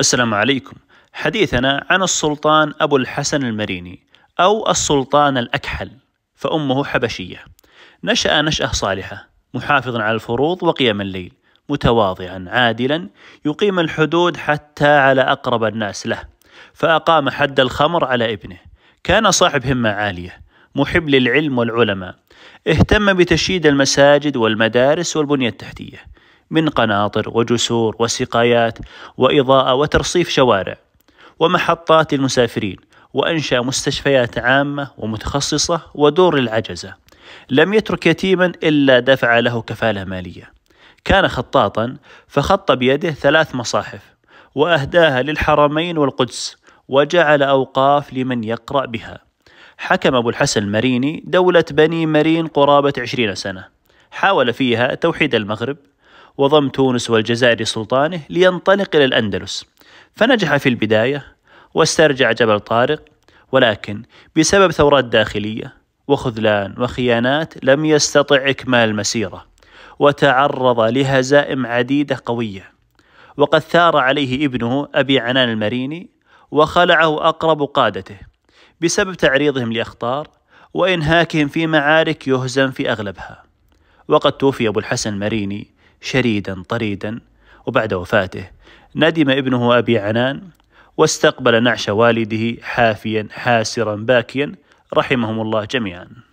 السلام عليكم حديثنا عن السلطان أبو الحسن المريني أو السلطان الأكحل فأمه حبشية نشأ نشأة صالحة محافظا على الفروض وقيام الليل متواضعا عادلا يقيم الحدود حتى على أقرب الناس له فأقام حد الخمر على ابنه كان صاحب همة عالية محب للعلم والعلماء اهتم بتشييد المساجد والمدارس والبنية التحتية من قناطر وجسور وسقايات وإضاءة وترصيف شوارع ومحطات للمسافرين وأنشأ مستشفيات عامة ومتخصصة ودور للعجزة لم يترك يتيما إلا دفع له كفالة مالية كان خطاطا فخط بيده ثلاث مصاحف وأهداها للحرمين والقدس وجعل أوقاف لمن يقرأ بها حكم أبو الحسن المريني دولة بني مرين قرابة عشرين سنة حاول فيها توحيد المغرب وضم تونس والجزائر لسلطانه لينطلق إلى الأندلس فنجح في البداية واسترجع جبل طارق ولكن بسبب ثورات داخلية وخذلان وخيانات لم يستطع إكمال المسيرة وتعرض لهزائم عديدة قوية وقد ثار عليه ابنه أبي عنان المريني وخلعه أقرب قادته بسبب تعريضهم لأخطار وإنهاكهم في معارك يهزم في أغلبها وقد توفي أبو الحسن المريني شريدا طريدا وبعد وفاته ندم ابنه أبي عنان واستقبل نعش والده حافيا حاسرا باكيا رحمهم الله جميعا